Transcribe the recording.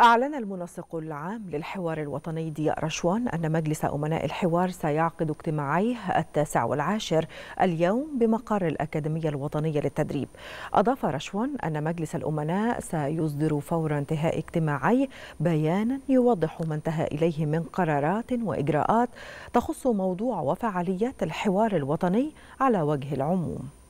أعلن المنسق العام للحوار الوطني ضياء رشوان أن مجلس أمناء الحوار سيعقد اجتماعيه التاسع والعاشر اليوم بمقر الأكاديمية الوطنية للتدريب أضاف رشوان أن مجلس الأمناء سيصدر فور انتهاء اجتماعيه بيانا يوضح ما انتهى إليه من قرارات وإجراءات تخص موضوع وفعاليات الحوار الوطني على وجه العموم